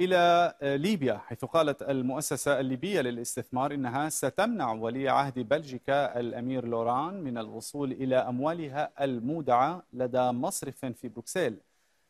إلى آه، ليبيا حيث قالت المؤسسة الليبية للاستثمار إنها ستمنع ولي عهد بلجيكا الأمير لوران من الوصول إلى أموالها المودعة لدى مصرف في بروكسل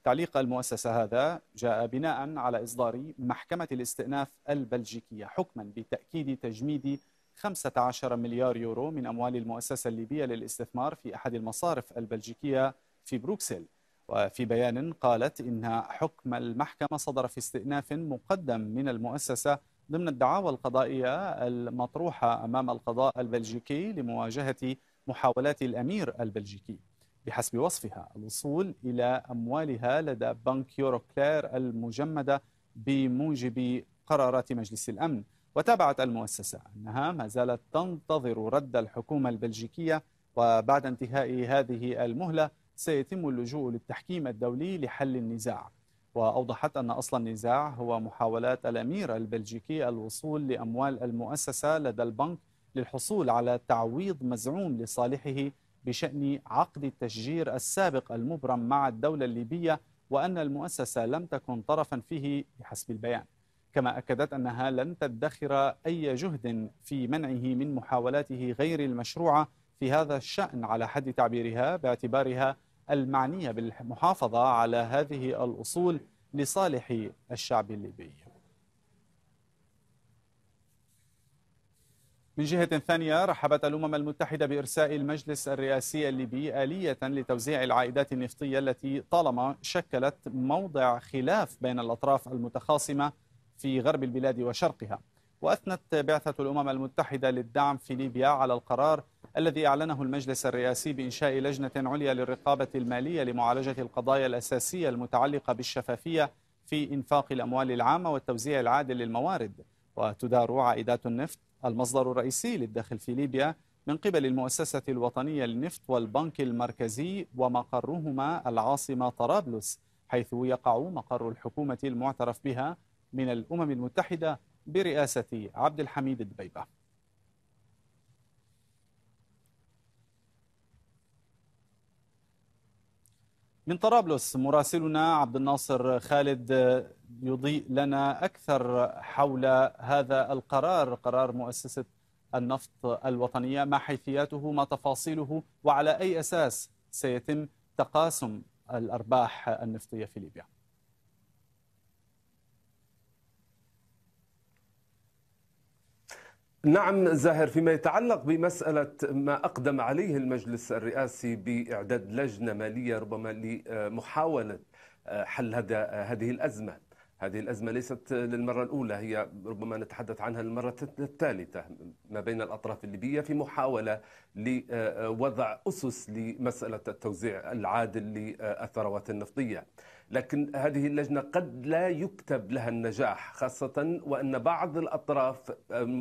تعليق المؤسسة هذا جاء بناء على إصدار محكمة الاستئناف البلجيكية حكما بتأكيد تجميد 15 مليار يورو من أموال المؤسسة الليبية للاستثمار في أحد المصارف البلجيكية في بروكسل وفي بيان قالت إن حكم المحكمة صدر في استئناف مقدم من المؤسسة ضمن الدعاوى القضائية المطروحة أمام القضاء البلجيكي لمواجهة محاولات الأمير البلجيكي بحسب وصفها الوصول إلى أموالها لدى بنك يوروكلير المجمدة بموجب قرارات مجلس الأمن وتابعت المؤسسة أنها ما زالت تنتظر رد الحكومة البلجيكية وبعد انتهاء هذه المهلة سيتم اللجوء للتحكيم الدولي لحل النزاع وأوضحت أن أصل النزاع هو محاولات الأمير البلجيكي الوصول لأموال المؤسسة لدى البنك للحصول على تعويض مزعوم لصالحه بشأن عقد التشجير السابق المبرم مع الدولة الليبية وأن المؤسسة لم تكن طرفا فيه بحسب البيان كما أكدت أنها لن تدخر أي جهد في منعه من محاولاته غير المشروعة في هذا الشأن على حد تعبيرها باعتبارها المعنية بالمحافظة على هذه الأصول لصالح الشعب الليبي من جهة ثانية رحبت الأمم المتحدة بإرساء المجلس الرئاسي الليبي آلية لتوزيع العائدات النفطية التي طالما شكلت موضع خلاف بين الأطراف المتخاصمة في غرب البلاد وشرقها وأثنت بعثة الأمم المتحدة للدعم في ليبيا على القرار الذي أعلنه المجلس الرئاسي بإنشاء لجنة عليا للرقابة المالية لمعالجة القضايا الأساسية المتعلقة بالشفافية في إنفاق الأموال العامة والتوزيع العادل للموارد وتدار عائدات النفط المصدر الرئيسي للدخل في ليبيا من قبل المؤسسة الوطنية للنفط والبنك المركزي ومقرهما العاصمة طرابلس حيث يقع مقر الحكومة المعترف بها من الأمم المتحدة برئاسة عبد الحميد الدبيبة من طرابلس مراسلنا عبد الناصر خالد آه، يضيء لنا أكثر حول هذا القرار قرار مؤسسة النفط الوطنية ما حيثياته ما تفاصيله وعلى أي أساس سيتم تقاسم الأرباح النفطية في ليبيا نعم زاهر فيما يتعلق بمسألة ما أقدم عليه المجلس الرئاسي بإعداد لجنة مالية ربما لمحاولة آه، حل هذا آه، هذه الأزمة هذه الأزمة ليست للمرة الأولى هي ربما نتحدث عنها للمرة الثالثة ما بين الأطراف الليبية في محاولة لوضع أسس لمسألة التوزيع العادل للثروات النفطية لكن هذه اللجنة قد لا يكتب لها النجاح خاصة وأن بعض الأطراف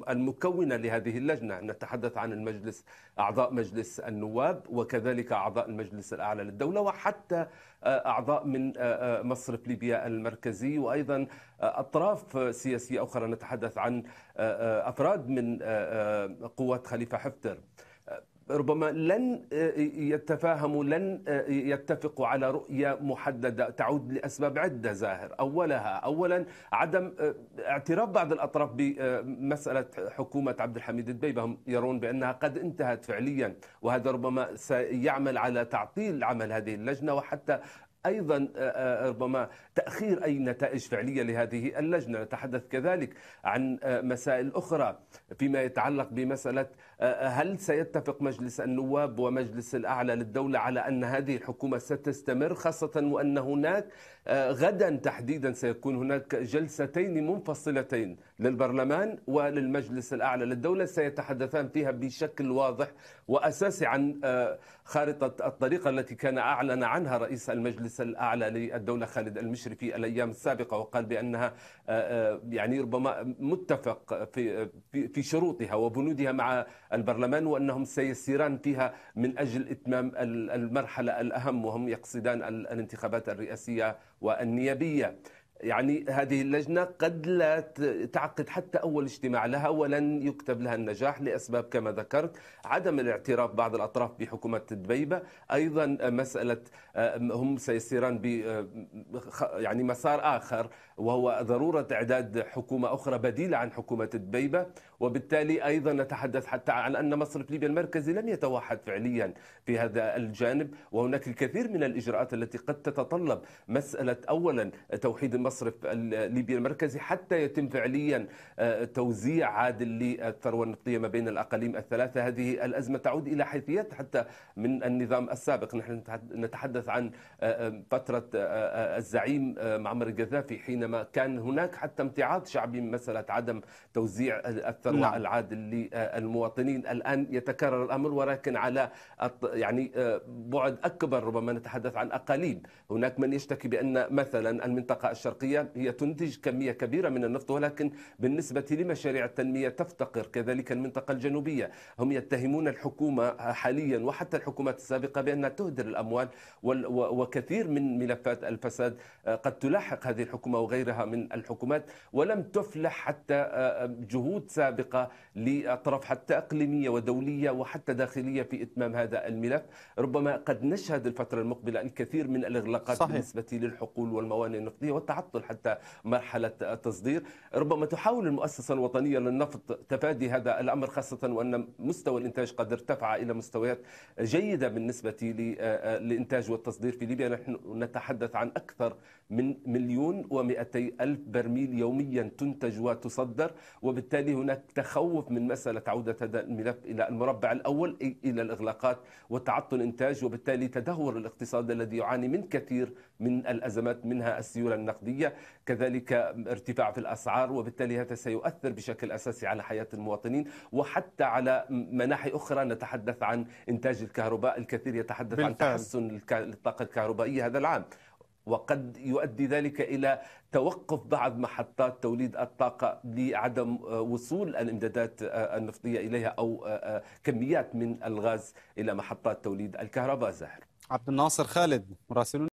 المكونة لهذه اللجنة نتحدث عن المجلس أعضاء مجلس النواب وكذلك أعضاء المجلس الأعلى للدولة وحتى أعضاء من مصرف ليبيا المركزي وأيضا أطراف سياسية أخرى نتحدث عن أفراد من قوات خليفة حفتر ربما لن آه، يتفاهموا لن آه، يتفقوا على رؤية محددة تعود لأسباب عدة زاهر أولها أولا عدم آه، اعتراف بعض الأطراف بمسألة حكومة عبد الحميد البيبة هم يرون بأنها قد انتهت فعليا وهذا ربما سيعمل على تعطيل عمل هذه اللجنة وحتى ايضا آه، آه، ربما تاخير اي نتائج فعليه لهذه اللجنه نتحدث كذلك عن آه، مسائل اخرى فيما يتعلق بمساله هل سيتفق مجلس النواب ومجلس الاعلى للدوله على ان هذه الحكومه ستستمر خاصه وان هناك غدا تحديدا سيكون هناك جلستين منفصلتين للبرلمان وللمجلس الأعلى للدولة سيتحدثان فيها بشكل واضح وأساسي عن آه، خارطة الطريقة التي كان أعلن عنها رئيس المجلس الأعلى للدولة خالد المشري في الأيام السابقة وقال بأنها آه، آه، يعني ربما متفق في في شروطها وبنودها مع البرلمان وأنهم سيسيران فيها من أجل إتمام المرحلة الأهم وهم يقصدان الانتخابات الرئاسية والنيابية يعني هذه اللجنة قد لا تعقد حتى أول اجتماع لها ولن يكتب لها النجاح لأسباب كما ذكرت عدم الاعتراف بعض الأطراف بحكومة دبيبة أيضا مسألة آه، هم سيسيران ب آه، يعني مسار آخر وهو ضرورة إعداد حكومة أخرى بديلة عن حكومة دبيبة وبالتالي أيضا نتحدث حتى عن أن مصرف ليبيا المركزي لم يتوحد فعليا في هذا الجانب وهناك الكثير من الإجراءات التي قد تتطلب مسألة أولا توحيد المصرف الليبي المركزي حتى يتم فعليا آه، توزيع عادل للثروة النفطية ما بين الأقاليم الثلاثة هذه الأزمة تعود إلى حيثيات حتى من النظام السابق نحن نتحدث عن آه، آه، فترة الزعيم معمر القذافي حينما كان هناك حتى امتعاض شعبي من مسألة عدم توزيع الثروة نعم. العادل للمواطنين الآن يتكرر الأمر ولكن على يعني بعد أكبر ربما نتحدث عن أقاليم هناك من يشتكي بأن مثلا المنطقة الشرقية الافريقيه هي تنتج كميه كبيره من النفط ولكن بالنسبه لمشاريع التنميه تفتقر كذلك المنطقه الجنوبيه هم يتهمون الحكومه حاليا وحتى الحكومات السابقه بانها تهدر الاموال وكثير من ملفات الفساد آه، قد تلاحق هذه الحكومه وغيرها من الحكومات ولم تفلح حتى آه، آه، جهود سابقه لاطراف حتى اقليميه ودوليه وحتى داخليه في اتمام هذا الملف ربما قد نشهد الفتره المقبله الكثير من الاغلاقات صحيح. بالنسبه للحقول والموانئ النفطيه والتعطل تعطل حتى مرحلة التصدير ربما تحاول المؤسسة الوطنية للنفط تفادي هذا الأمر خاصة وأن مستوى الإنتاج قد ارتفع إلى مستويات جيدة بالنسبة للإنتاج والتصدير في ليبيا نحن نتحدث عن أكثر من مليون ومئتي ألف برميل يوميا تنتج وتصدر وبالتالي هناك تخوف من مسألة عودة هذا الملف إلى المربع الأول إلى الإغلاقات وتعطل الإنتاج وبالتالي تدهور الاقتصاد الذي يعاني من كثير من الأزمات منها السيولة النقدية الإقتصادية كذلك ارتفاع في الأسعار وبالتالي هذا سيؤثر بشكل أساسي على حياة المواطنين وحتى على مناحي أخرى نتحدث عن إنتاج الكهرباء الكثير يتحدث بالفعل. عن تحسن الطاقة الكهربائية هذا العام وقد يؤدي ذلك الى توقف بعض محطات توليد الطاقه لعدم آه، وصول الامدادات آه، آه، النفطيه اليها او كميات من الغاز الى محطات توليد الكهرباء زاهر. عبد الناصر خالد مراسلنا